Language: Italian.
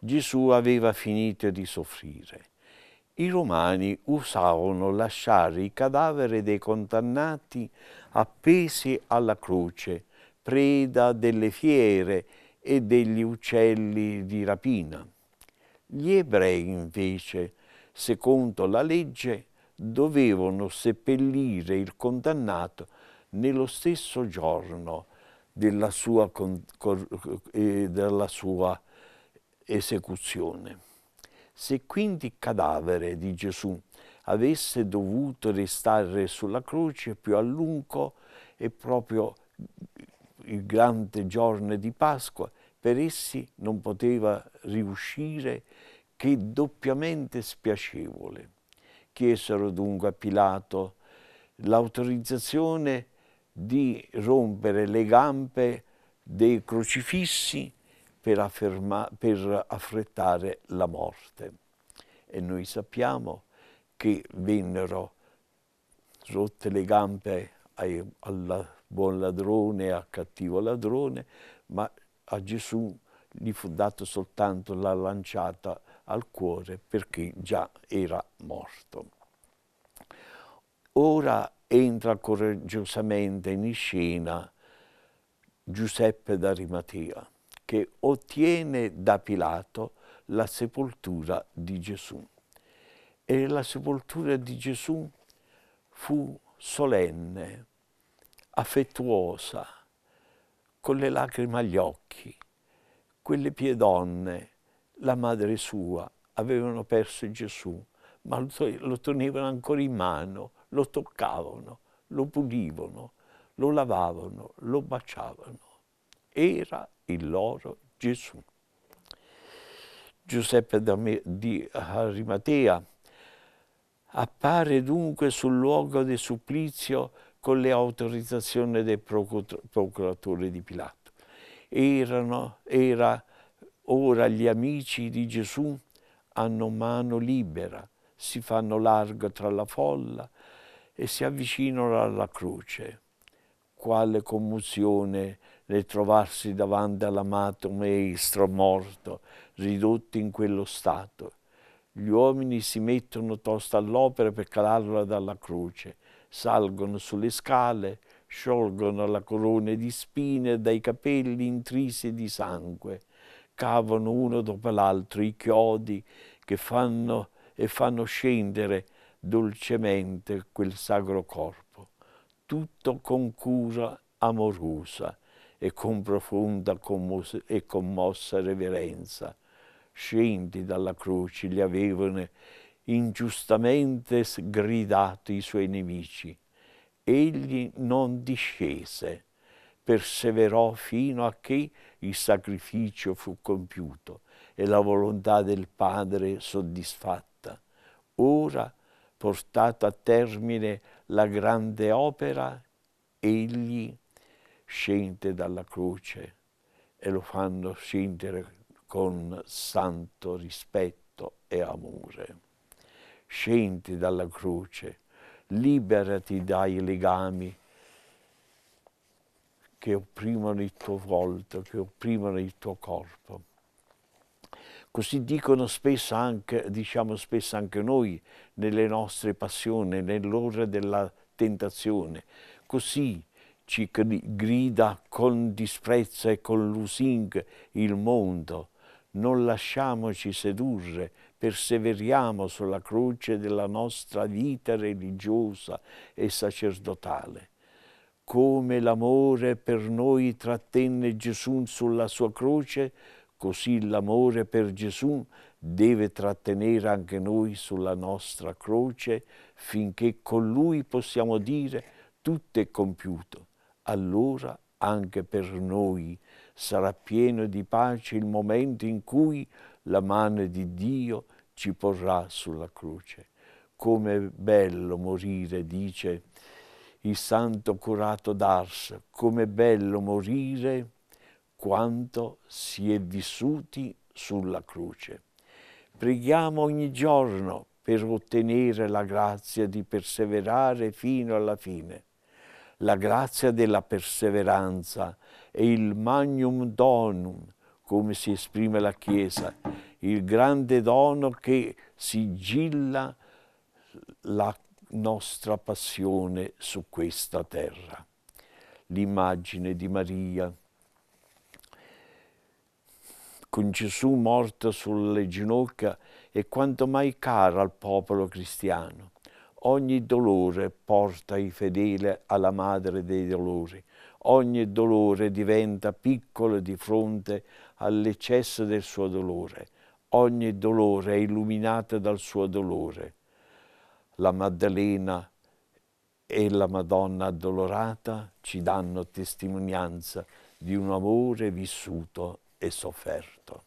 Gesù aveva finito di soffrire. I romani usavano lasciare i cadaveri dei condannati appesi alla croce, preda delle fiere e degli uccelli di rapina. Gli ebrei invece, secondo la legge, dovevano seppellire il condannato nello stesso giorno della sua, della sua esecuzione. Se quindi il cadavere di Gesù avesse dovuto restare sulla croce più a lungo e proprio il grande giorno di Pasqua, per essi non poteva riuscire che doppiamente spiacevole. Chiesero dunque a Pilato l'autorizzazione di rompere le gambe dei crocifissi per, afferma, per affrettare la morte. E noi sappiamo che vennero rotte le gambe ai, al buon ladrone, al cattivo ladrone, ma a Gesù gli fu dato soltanto la lanciata al cuore perché già era morto. Ora entra coraggiosamente in scena Giuseppe d'Arimatea, che ottiene da Pilato la sepoltura di Gesù. E la sepoltura di Gesù fu solenne, affettuosa, con le lacrime agli occhi. Quelle donne, la madre sua, avevano perso Gesù, ma lo tenevano ancora in mano, lo toccavano, lo pulivano, lo lavavano, lo baciavano. Era il loro Gesù. Giuseppe di Arimatea appare dunque sul luogo del supplizio con le autorizzazioni del procuratore di Pilato. Erano, era ora gli amici di Gesù hanno mano libera, si fanno largo tra la folla, e si avvicinano alla croce. Quale commozione nel trovarsi davanti all'amato maestro morto, ridotto in quello stato. Gli uomini si mettono tosto all'opera per calarla dalla croce, salgono sulle scale, sciolgono la corona di spine dai capelli intrisi di sangue, cavano uno dopo l'altro i chiodi che fanno e fanno scendere dolcemente quel sacro corpo, tutto con cura amorosa e con profonda e commossa reverenza. Scendi dalla croce gli avevano ingiustamente sgridato i suoi nemici. Egli non discese, perseverò fino a che il sacrificio fu compiuto e la volontà del Padre soddisfatta. Ora portato a termine la grande opera, egli scende dalla croce e lo fanno scendere con santo rispetto e amore. Scendi dalla croce, liberati dai legami che opprimono il tuo volto, che opprimono il tuo corpo. Così dicono spesso anche, diciamo spesso anche noi nelle nostre passioni, nell'ora della tentazione. Così ci grida con disprezzo e con lusing il mondo. Non lasciamoci sedurre, perseveriamo sulla croce della nostra vita religiosa e sacerdotale come l'amore per noi trattenne Gesù sulla sua croce, Così l'amore per Gesù deve trattenere anche noi sulla nostra croce finché con Lui possiamo dire tutto è compiuto. Allora anche per noi sarà pieno di pace il momento in cui la mano di Dio ci porrà sulla croce. Com'è bello morire, dice il santo curato d'Ars, com'è bello morire quanto si è vissuti sulla croce. Preghiamo ogni giorno per ottenere la grazia di perseverare fino alla fine. La grazia della perseveranza è il magnum donum, come si esprime la Chiesa, il grande dono che sigilla la nostra passione su questa terra. L'immagine di Maria con Gesù morto sulle ginocchia è quanto mai cara al popolo cristiano. Ogni dolore porta i fedeli alla madre dei dolori. Ogni dolore diventa piccolo di fronte all'eccesso del suo dolore. Ogni dolore è illuminato dal suo dolore. La Maddalena e la Madonna addolorata ci danno testimonianza di un amore vissuto e sofferto.